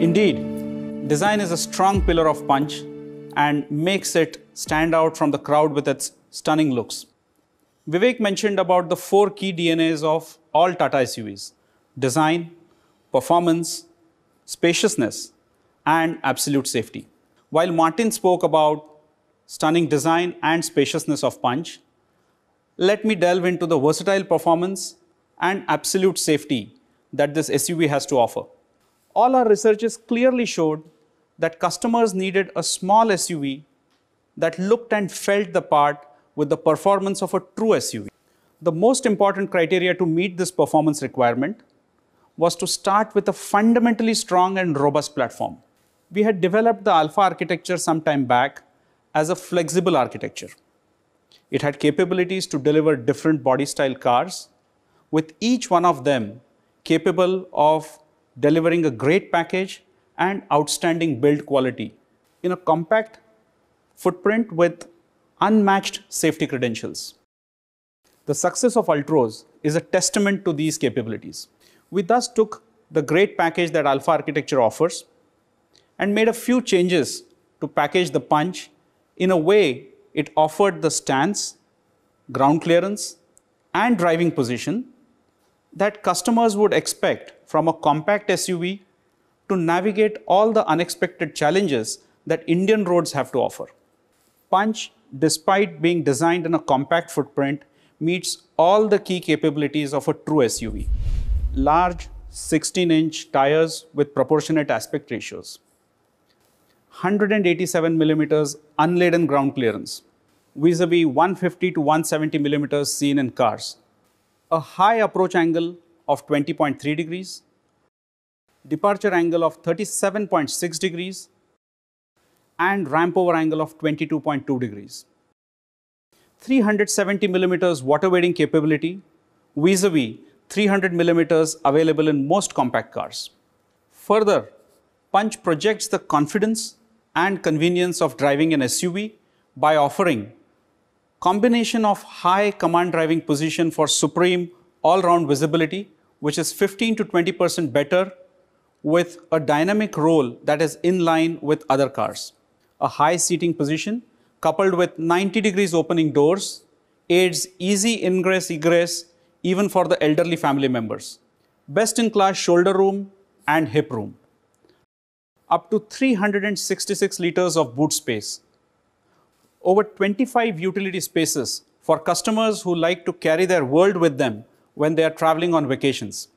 Indeed, design is a strong pillar of Punch and makes it stand out from the crowd with its stunning looks. Vivek mentioned about the four key DNAs of all Tata SUVs design, performance, spaciousness, and absolute safety. While Martin spoke about stunning design and spaciousness of Punch, let me delve into the versatile performance and absolute safety that this SUV has to offer all our researches clearly showed that customers needed a small SUV that looked and felt the part with the performance of a true SUV. The most important criteria to meet this performance requirement was to start with a fundamentally strong and robust platform. We had developed the Alpha architecture some time back as a flexible architecture. It had capabilities to deliver different body style cars, with each one of them capable of delivering a great package and outstanding build quality in a compact footprint with unmatched safety credentials. The success of Ultros is a testament to these capabilities. We thus took the great package that Alpha Architecture offers and made a few changes to package the punch in a way it offered the stance, ground clearance, and driving position that customers would expect from a compact SUV to navigate all the unexpected challenges that Indian roads have to offer. Punch, despite being designed in a compact footprint, meets all the key capabilities of a true SUV. Large 16-inch tires with proportionate aspect ratios. 187 millimeters unladen ground clearance, vis-a-vis 150 to 170 millimeters seen in cars, a high approach angle of 20.3 degrees, departure angle of 37.6 degrees and ramp over angle of 22.2 degrees. 370 millimeters water wading capability vis-a-vis -vis 300 millimeters available in most compact cars. Further, Punch projects the confidence and convenience of driving an SUV by offering combination of high command driving position for supreme all-round visibility, which is 15 to 20% better with a dynamic roll that is in line with other cars. A high seating position coupled with 90 degrees opening doors aids easy ingress egress even for the elderly family members. Best in class shoulder room and hip room. Up to 366 liters of boot space over 25 utility spaces for customers who like to carry their world with them when they are traveling on vacations.